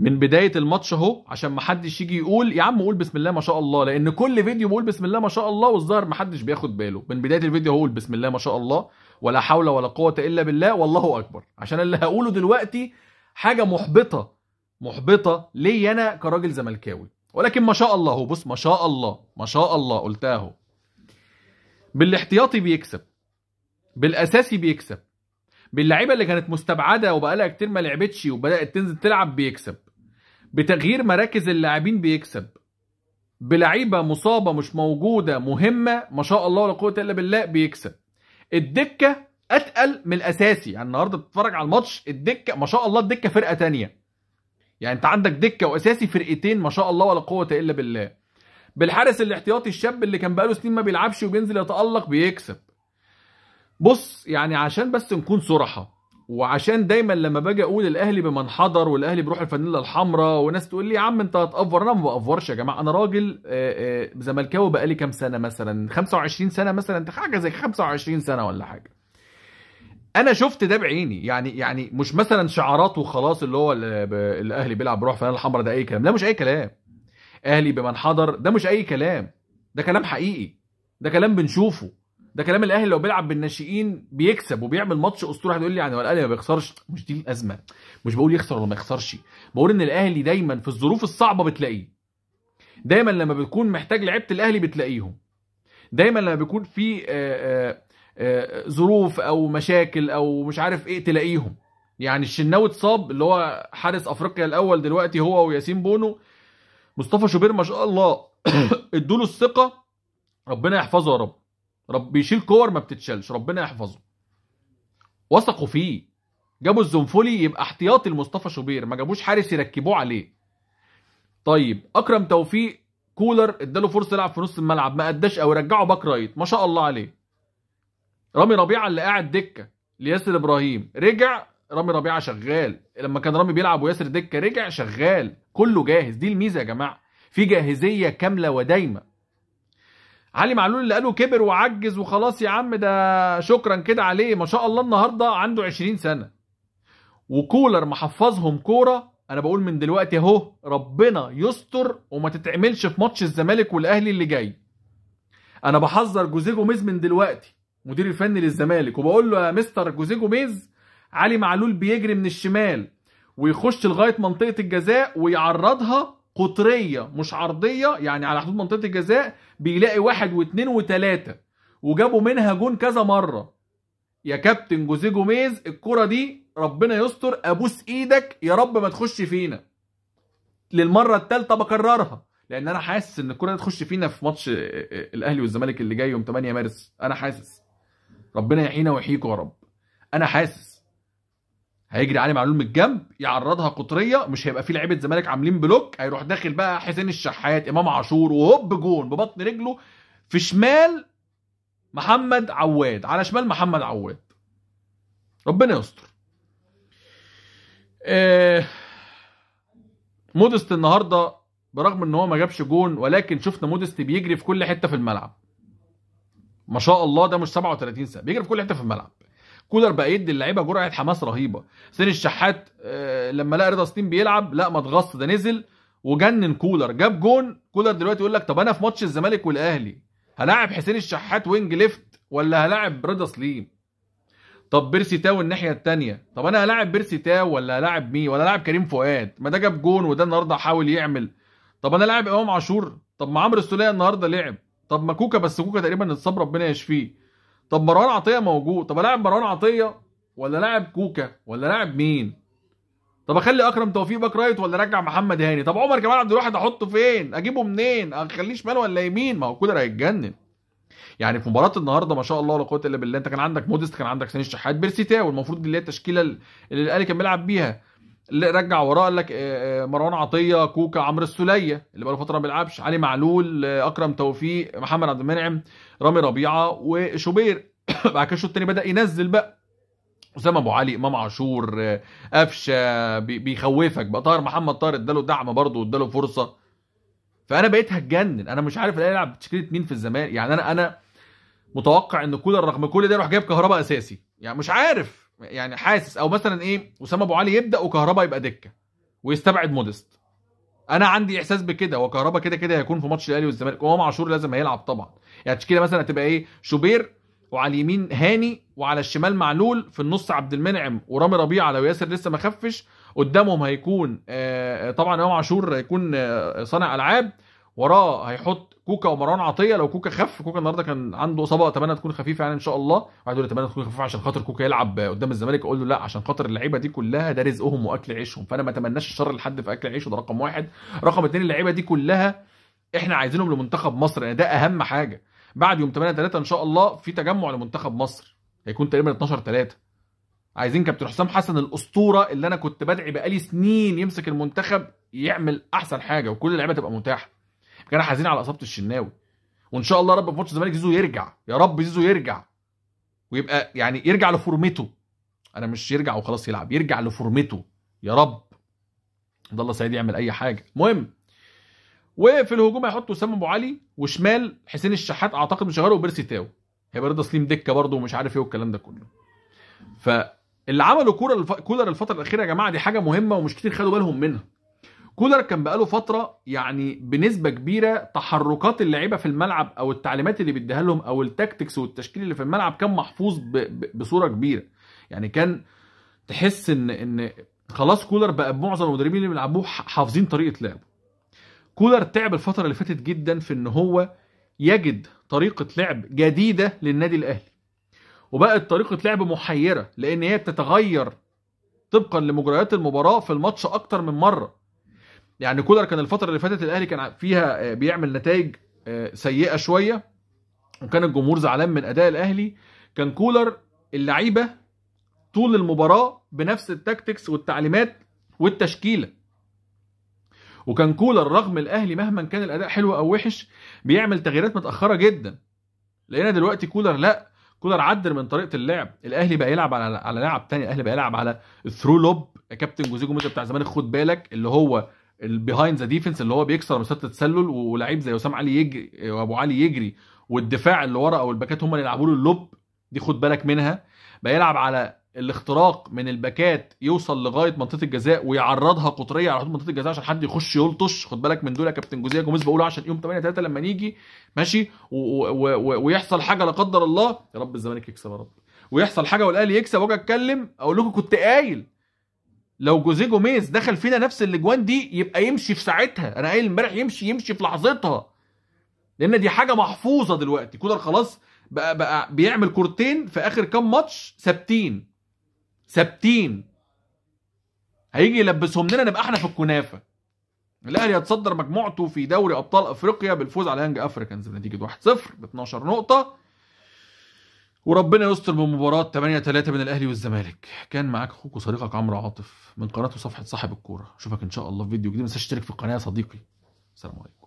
من بدايه الماتش اهو عشان ما حدش يجي يقول يا عم قول بسم الله ما شاء الله لان كل فيديو بقول بسم الله ما شاء الله والظاهر ما حدش بياخد باله من بدايه الفيديو هقول بسم الله ما شاء الله ولا حول ولا قوه الا بالله والله اكبر عشان اللي هقوله دلوقتي حاجه محبطه محبطه ليا انا كراجل زملكاوي ولكن ما شاء الله اهو بص ما شاء الله ما شاء الله قلتها اهو بالاحتياطي بيكسب بالاساسي بيكسب باللعيبه اللي كانت مستبعده وبقالها كتير ما لعبتش وبدات تنزل تلعب بيكسب بتغيير مراكز اللاعبين بيكسب بلعيبه مصابه مش موجوده مهمه ما شاء الله ولا قوه الا بالله بيكسب الدكه اتقل من الاساسي يعني النهارده بتتفرج على الماتش الدكه ما شاء الله الدكه فرقه تانية يعني انت عندك دكه واساسي فرقتين ما شاء الله ولا قوه الا بالله بالحارس الاحتياطي الشاب اللي كان بقاله سنين ما بيلعبش وبينزل يتالق بيكسب بص يعني عشان بس نكون صراحه وعشان دايما لما باجي اقول الاهلي بمن حضر والاهلي بروح الفانيلا الحمراء وناس تقول لي يا عم انت هتقفر انا ما بقفرش يا جماعه انا راجل آه، آه، زملكاوي بقالي كام سنه مثلا 25 سنه مثلا انت حاجه زي 25 سنه ولا حاجه انا شفت ده بعيني يعني يعني مش مثلا شعارات وخلاص اللي هو الاهلي بيلعب بروح الفانيلا الحمراء ده اي كلام ده مش اي كلام اهلي بمن حضر ده مش اي كلام ده كلام حقيقي ده كلام بنشوفه ده كلام الاهلي لو بيلعب بالناشئين بيكسب وبيعمل ماتش اسطوري هتقول لي يعني هو الاهلي ما بيخسرش مش دي الازمه مش بقول يخسر ولا ما يخسرش بقول ان الاهلي دايما في الظروف الصعبه بتلاقيه دايما لما بتكون محتاج لعيبه الاهلي بتلاقيهم دايما لما بيكون في آه، آه، آه، ظروف او مشاكل او مش عارف ايه تلاقيهم يعني الشناوي اتصاب اللي هو حارس افريقيا الاول دلوقتي هو وياسين بونو مصطفى شوبير ما شاء الله ادوا له الثقه ربنا يحفظه يا رب رب بيشيل كور ما بتتشالش ربنا يحفظه وثقوا فيه جابوا الزنفولي يبقى احتياطي لمصطفى شوبير ما جابوش حارس يركبوه عليه طيب اكرم توفيق كولر اداله فرصه يلعب في نص الملعب ما اداش او رجعه باك رايت ما شاء الله عليه رامي ربيعه اللي قاعد دكه لياسر ابراهيم رجع رامي ربيعه شغال لما كان رامي بيلعب وياسر دكه رجع شغال كله جاهز دي الميزه يا جماعه في جاهزيه كامله ودايمه علي معلول اللي قاله كبر وعجز وخلاص يا عم ده شكرا كده عليه ما شاء الله النهارده عنده 20 سنه وكولر محفظهم كوره انا بقول من دلوقتي اهو ربنا يستر وما تتعملش في ماتش الزمالك والاهلي اللي جاي انا بحذر جوزيه جوميز من دلوقتي مدير الفني للزمالك وبقول له يا مستر جوزيه جوميز علي معلول بيجري من الشمال ويخش لغايه منطقه الجزاء ويعرضها قطريه مش عرضيه يعني على حدود منطقه الجزاء بيلاقي واحد واثنين وثلاثه وجابوا منها جون كذا مره يا كابتن جوزيه جوميز الكره دي ربنا يستر ابوس ايدك يا رب ما تخش فينا للمره الثالثه بكررها لان انا حاسس ان الكره دي تخش فينا في ماتش آه، آه، الاهلي والزمالك اللي جاي يوم 8 مارس انا حاسس ربنا يحيينا ويحييكوا يا رب انا حاسس هيجري علي معلول من الجنب يعرضها قطريه مش هيبقى في لعيبه زمالك عاملين بلوك هيروح داخل بقى حسين الشحات امام عاشور وهوب جون ببطن رجله في شمال محمد عواد على شمال محمد عواد ربنا يستر آه، مودست النهارده برغم ان هو ما جابش جون ولكن شفنا مودست بيجري في كل حته في الملعب ما شاء الله ده مش 37 سنه بيجري في كل حته في الملعب كولر بقى يدي اللعيبه جرعه حماس رهيبه سير الشحات آه، لما لقى رضا ستين بيلعب لا ما اتغص ده نزل وجنن كولر جاب جون كولر دلوقتي يقول لك طب انا في ماتش الزمالك والاهلي هلاعب حسين الشحات وينج ليفت ولا هلاعب رضا سليم طب بيرسي تاو الناحيه الثانيه طب انا هلاعب بيرسي تاو ولا هلاعب مين ولا هلاعب كريم فؤاد ما ده جاب جون وده النهارده حاول يعمل طب انا لاعب امام عاشور طب ما عمرو السوليه النهارده لعب طب ما كوكا بس كوكا تقريبا اتصاب ربنا يشفيه طب مروان عطيه موجود طب الاعب مروان عطيه ولا لاعب كوكا ولا لاعب مين طب اخلي اكرم توفيق باك رايت ولا ارجع محمد هاني طب عمر كمال عبد الواحد احطه فين اجيبه منين اخليه شمال ولا يمين ما هو كولر هيتجنن يعني في مباراه النهارده ما شاء الله لا قوه الا بالله انت كان عندك مودست كان عندك سني الشحات بيرسي تاو المفروض دي اللي هي التشكيله اللي الاهلي كان بيلعب بيها اللي رجع وراه قال لك آه، آه، مروان عطيه كوكا عمرو السوليه اللي بقاله فتره ما بيلعبش علي معلول آه، اكرم توفيق محمد عبد المنعم رامي ربيعه وشوبير بعد كده الشوط الثاني بدا ينزل بقى اسامه ابو علي امام عاشور قفشه بيخوفك بقى طاهر محمد طاهر اداله دعم برضه واداله فرصه فانا بقيت هتجنن انا مش عارف الاقي هيلعب بتشكيله مين في الزمالك يعني انا انا متوقع ان كولر رغم كل ده يروح جايب كهرباء اساسي يعني مش عارف يعني حاسس او مثلا ايه اسامه ابو علي يبدا وكهربا يبقى دكه ويستبعد مودست انا عندي احساس بكده وكهربا كده كده هيكون في ماتش الاهلي والزمالك وامام عاشور لازم هيلعب طبعا يعني التشكيله مثلا هتبقى ايه شوبير وعلى اليمين هاني وعلى الشمال معلول في النص عبد المنعم ورامي ربيعه لو ياسر لسه ما خفش قدامهم هيكون آه، آه، طبعا امام عاشور هيكون آه، صانع العاب وراه هيحط كوكا ومروان عطيه لو كوكا خف كوكا النهارده كان عنده اصابه اتمنى تكون خفيفه يعني ان شاء الله واحد يقول اتمنى تكون خفيفه عشان خاطر كوكا يلعب قدام الزمالك اقول له لا عشان خاطر اللعيبه دي كلها ده رزقهم واكل عيشهم فانا ما اتمناش الشر لحد في اكل عيشه ده رقم واحد رقم اثنين اللعيبه دي كلها احنا عايزينهم لمنتخب مصر يعني ده اهم حاجه بعد يوم 8 3 ان شاء الله في تجمع لمنتخب مصر هيكون تقريبا 12 3 عايزين كابتن حسام حسن الاسطوره اللي انا كنت بدعي بقالي سنين يمسك المنتخب يعمل احسن حاجه وكل اللعيبه تبقى متاحه كان حزين على اصابه الشناوي وان شاء الله رب في ماتش الزمالك زيزو يرجع يا رب زيزو يرجع ويبقى يعني يرجع لفورمته انا مش يرجع وخلاص يلعب يرجع لفورمته يا رب عبد الله سعيد يعمل اي حاجه المهم وفي الهجوم هيحط اسامه ابو علي وشمال حسين الشحات اعتقد مش هيغيره وبيرسي تاو هيبقى رضا سليم دكه برده ومش عارف ايه والكلام ده كله فاللي عمله كولر الف... كولر الفتره الاخيره يا جماعه دي حاجه مهمه ومش كتير خدوا بالهم منها كولر كان بقاله فتره يعني بنسبه كبيره تحركات اللعيبه في الملعب او التعليمات اللي بيديها لهم او التكتكس والتشكيل اللي في الملعب كان محفوظ بصوره كبيره يعني كان تحس ان ان خلاص كولر بقى معظم المدربين اللي بيلعبوه حافظين طريقه لعبه كولر تعب الفتره اللي فاتت جدا في ان هو يجد طريقه لعب جديده للنادي الاهلي وبقت طريقه لعب محيره لان هي بتتغير طبقا لمجريات المباراه في الماتش اكتر من مره يعني كولر كان الفتره اللي فاتت الاهلي كان فيها آه، بيعمل نتائج آه، سيئه شويه وكان الجمهور زعلان من اداء الاهلي كان كولر اللعيبه طول المباراه بنفس التكتكس والتعليمات والتشكيله وكان كولر رغم الاهلي مهما كان الاداء حلو او وحش بيعمل تغييرات متاخره جدا لقينا دلوقتي كولر لا كولر عدل من طريقه اللعب الاهلي بقى يلعب على على لاعب تاني الاهلي بقى يلعب على الثرو لوب يا كابتن جوزيجو ميتا بتاع زمان خد بالك اللي هو البيهايند ذا ديفنس اللي هو بيكسر مسات التسلل ولاعيب زي وسام علي يجري وابو علي يجري والدفاع اللي ورا او الباكات هم اللي يلعبوا له اللوب دي خد بالك منها بيلعب على الاختراق من الباكات يوصل لغايه منطقه الجزاء ويعرضها قطريه على حدود منطقه الجزاء عشان حد يخش يلطش خد بالك من دول يا كابتن جوزيه جوميز بقوله عشان يوم 8 3 لما نيجي ماشي ويحصل حاجه لا قدر الله يا رب الزمالك يكسب يا رب ويحصل حاجه والاهلي يكسب واجي اتكلم اقول لكم كنت قايل لو جوزيه جوميز دخل فينا نفس الاجوان دي يبقى يمشي في ساعتها انا قايل امبارح يمشي يمشي في لحظتها لان دي حاجه محفوظه دلوقتي كولر خلاص بقى بقى بيعمل كورتين في اخر كام ماتش ثابتين ثابتين هيجي يلبسهم لنا نبقى احنا في الكنافه الاهلي هيتصدر مجموعته في دوري ابطال افريقيا بالفوز على يانج افريكانز بنتيجه 1-0 ب 12 نقطه وربنا يستر من مباراة 8 3 بين الاهلي والزمالك كان معاك اخوك وصديقك عمرو عاطف من قناه وصفحه صاحب الكوره اشوفك ان شاء الله في فيديو جديد ما تنساش تشترك في القناه يا صديقي سلام عليكم